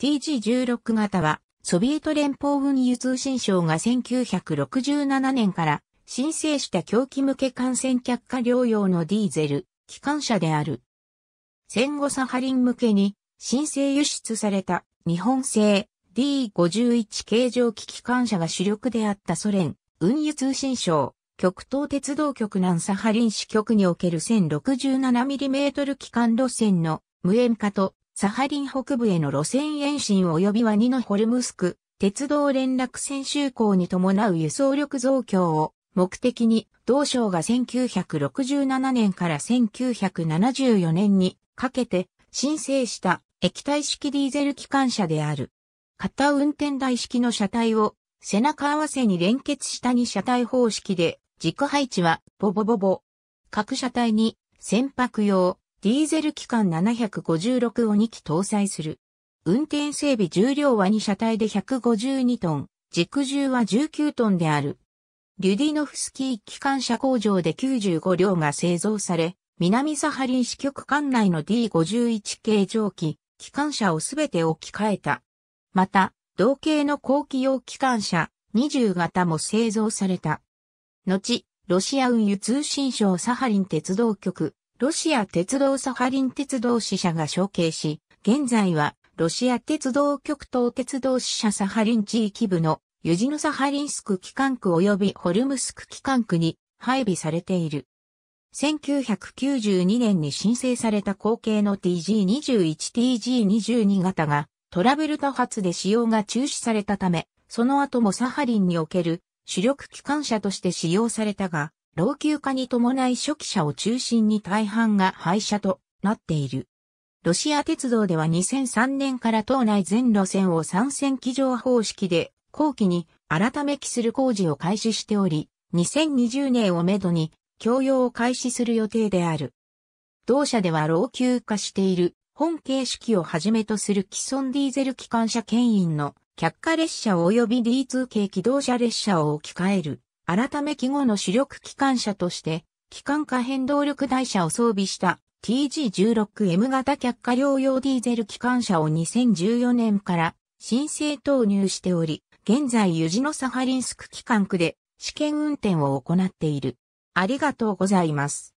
TG16 型は、ソビエト連邦運輸通信省が1967年から申請した狂気向け感染客化療養のディーゼル、機関車である。戦後サハリン向けに申請輸出された日本製 D51 形状機機関車が主力であったソ連運輸通信省極東鉄道局南サハリン支局における 1067mm 機関路線の無縁化とサハリン北部への路線延伸及びワニのホルムスク、鉄道連絡線就航に伴う輸送力増強を目的に、同省が1967年から1974年にかけて申請した液体式ディーゼル機関車である。片運転台式の車体を背中合わせに連結した2車体方式で軸配置はボボボボ。各車体に船舶用、ディーゼル機関756を2機搭載する。運転整備重量は2車体で152トン、軸重は19トンである。リュディノフスキー機関車工場で95両が製造され、南サハリン支局管内の D51 系蒸気、機関車をすべて置き換えた。また、同系の後期用機関車20型も製造された。後、ロシア運輸通信省サハリン鉄道局、ロシア鉄道サハリン鉄道支社が承継し、現在はロシア鉄道極東鉄道支社サハリン地域部のユジノサハリンスク機関区及びホルムスク機関区に配備されている。1992年に申請された後継の TG21TG22 型がトラベル多発で使用が中止されたため、その後もサハリンにおける主力機関車として使用されたが、老朽化に伴い初期車を中心に大半が廃車となっている。ロシア鉄道では2003年から島内全路線を参戦機上方式で後期に改め期する工事を開始しており、2020年をめどに供用を開始する予定である。同社では老朽化している本形式をはじめとする既存ディーゼル機関車牽引の客貨列車及び D2 系機動車列車を置き換える改め季語の主力機関車として、機関可変動力台車を装備した TG16M 型客下両用ディーゼル機関車を2014年から申請投入しており、現在ユジノサハリンスク機関区で試験運転を行っている。ありがとうございます。